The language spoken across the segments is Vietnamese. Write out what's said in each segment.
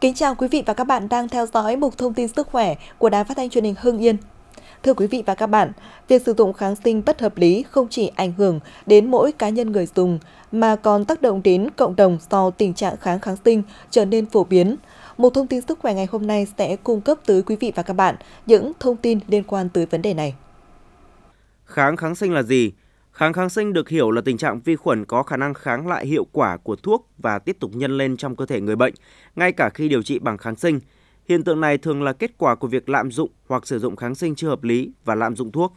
Kính chào quý vị và các bạn đang theo dõi mục thông tin sức khỏe của Đài Phát thanh Truyền hình Hưng Yên. Thưa quý vị và các bạn, việc sử dụng kháng sinh bất hợp lý không chỉ ảnh hưởng đến mỗi cá nhân người dùng mà còn tác động đến cộng đồng do tình trạng kháng kháng sinh trở nên phổ biến. Một thông tin sức khỏe ngày hôm nay sẽ cung cấp tới quý vị và các bạn những thông tin liên quan tới vấn đề này. Kháng kháng sinh là gì? Kháng kháng sinh được hiểu là tình trạng vi khuẩn có khả năng kháng lại hiệu quả của thuốc và tiếp tục nhân lên trong cơ thể người bệnh, ngay cả khi điều trị bằng kháng sinh. Hiện tượng này thường là kết quả của việc lạm dụng hoặc sử dụng kháng sinh chưa hợp lý và lạm dụng thuốc.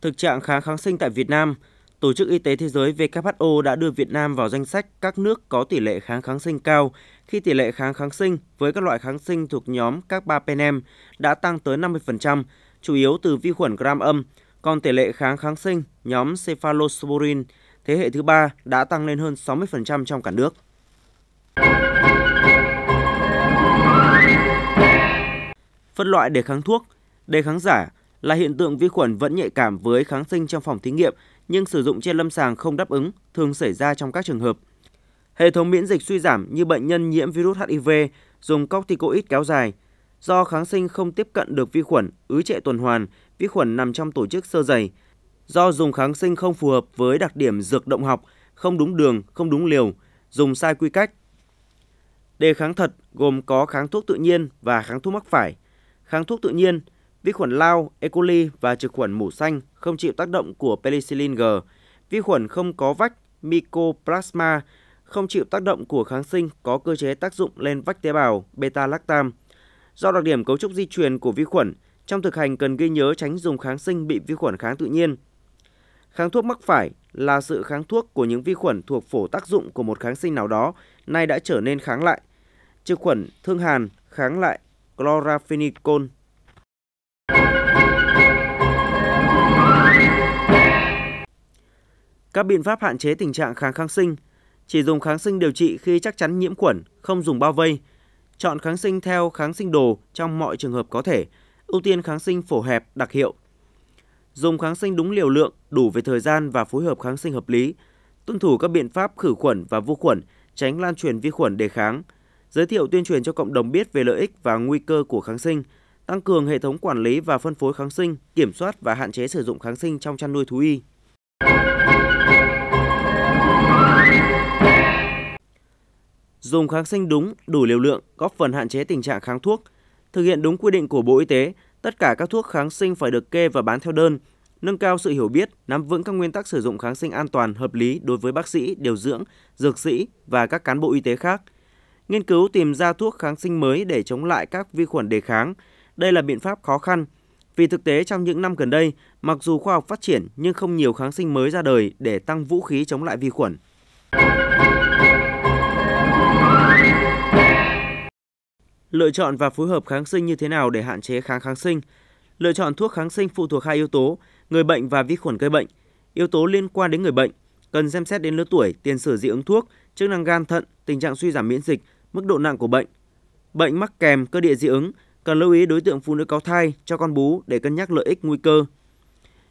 Thực trạng kháng kháng sinh tại Việt Nam – Tổ chức Y tế Thế giới WHO đã đưa Việt Nam vào danh sách các nước có tỷ lệ kháng kháng sinh cao khi tỷ lệ kháng kháng sinh với các loại kháng sinh thuộc nhóm các ba penem đã tăng tới 50%, chủ yếu từ vi khuẩn gram âm, còn tỷ lệ kháng kháng sinh nhóm cephalosporin thế hệ thứ ba đã tăng lên hơn 60% trong cả nước. Phân loại đề kháng thuốc, đề kháng giả là hiện tượng vi khuẩn vẫn nhạy cảm với kháng sinh trong phòng thí nghiệm nhưng sử dụng trên lâm sàng không đáp ứng thường xảy ra trong các trường hợp hệ thống miễn dịch suy giảm như bệnh nhân nhiễm virus HIV dùng corticoid kéo dài do kháng sinh không tiếp cận được vi khuẩn ứ trệ tuần hoàn, vi khuẩn nằm trong tổ chức sơ dày. Do dùng kháng sinh không phù hợp với đặc điểm dược động học, không đúng đường, không đúng liều, dùng sai quy cách. Đề kháng thật gồm có kháng thuốc tự nhiên và kháng thuốc mắc phải. Kháng thuốc tự nhiên – Vi khuẩn lao, E. coli và trực khuẩn mủ xanh không chịu tác động của penicillin G. Vi khuẩn không có vách Mycoplasma không chịu tác động của kháng sinh có cơ chế tác dụng lên vách tế bào beta-lactam. Do đặc điểm cấu trúc di truyền của vi khuẩn, trong thực hành cần ghi nhớ tránh dùng kháng sinh bị vi khuẩn kháng tự nhiên. Kháng thuốc mắc phải là sự kháng thuốc của những vi khuẩn thuộc phổ tác dụng của một kháng sinh nào đó, nay đã trở nên kháng lại. Trực khuẩn thương hàn kháng lại chloramphenicol Các biện pháp hạn chế tình trạng kháng kháng sinh, chỉ dùng kháng sinh điều trị khi chắc chắn nhiễm khuẩn, không dùng bao vây. Chọn kháng sinh theo kháng sinh đồ trong mọi trường hợp có thể, ưu tiên kháng sinh phổ hẹp đặc hiệu. Dùng kháng sinh đúng liều lượng, đủ về thời gian và phối hợp kháng sinh hợp lý. Tuân thủ các biện pháp khử khuẩn và vô khuẩn, tránh lan truyền vi khuẩn đề kháng. Giới thiệu tuyên truyền cho cộng đồng biết về lợi ích và nguy cơ của kháng sinh, tăng cường hệ thống quản lý và phân phối kháng sinh, kiểm soát và hạn chế sử dụng kháng sinh trong chăn nuôi thú y. dùng kháng sinh đúng, đủ liều lượng, góp phần hạn chế tình trạng kháng thuốc. Thực hiện đúng quy định của Bộ Y tế, tất cả các thuốc kháng sinh phải được kê và bán theo đơn, nâng cao sự hiểu biết, nắm vững các nguyên tắc sử dụng kháng sinh an toàn, hợp lý đối với bác sĩ, điều dưỡng, dược sĩ và các cán bộ y tế khác. Nghiên cứu tìm ra thuốc kháng sinh mới để chống lại các vi khuẩn đề kháng. Đây là biện pháp khó khăn, vì thực tế trong những năm gần đây, mặc dù khoa học phát triển nhưng không nhiều kháng sinh mới ra đời để tăng vũ khí chống lại vi khuẩn. Lựa chọn và phối hợp kháng sinh như thế nào để hạn chế kháng kháng sinh? Lựa chọn thuốc kháng sinh phụ thuộc hai yếu tố, người bệnh và vi khuẩn gây bệnh. Yếu tố liên quan đến người bệnh cần xem xét đến lứa tuổi, tiền sử dị ứng thuốc, chức năng gan thận, tình trạng suy giảm miễn dịch, mức độ nặng của bệnh. Bệnh mắc kèm cơ địa dị ứng cần lưu ý đối tượng phụ nữ có thai cho con bú để cân nhắc lợi ích nguy cơ.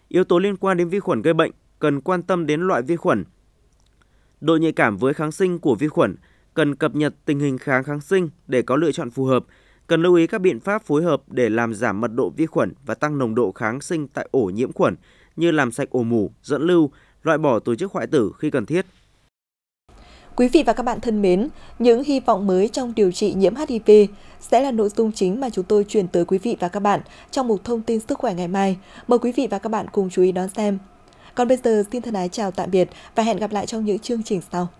Yếu tố liên quan đến vi khuẩn gây bệnh cần quan tâm đến loại vi khuẩn, độ nhạy cảm với kháng sinh của vi khuẩn, cần cập nhật tình hình kháng kháng sinh để có lựa chọn phù hợp, cần lưu ý các biện pháp phối hợp để làm giảm mật độ vi khuẩn và tăng nồng độ kháng sinh tại ổ nhiễm khuẩn như làm sạch ổ mủ, dẫn lưu, loại bỏ tổ chức hoại tử khi cần thiết. Quý vị và các bạn thân mến, những hy vọng mới trong điều trị nhiễm HIV sẽ là nội dung chính mà chúng tôi chuyển tới quý vị và các bạn trong mục thông tin sức khỏe ngày mai. Mời quý vị và các bạn cùng chú ý đón xem. Còn bây giờ, xin thân ái chào tạm biệt và hẹn gặp lại trong những chương trình sau.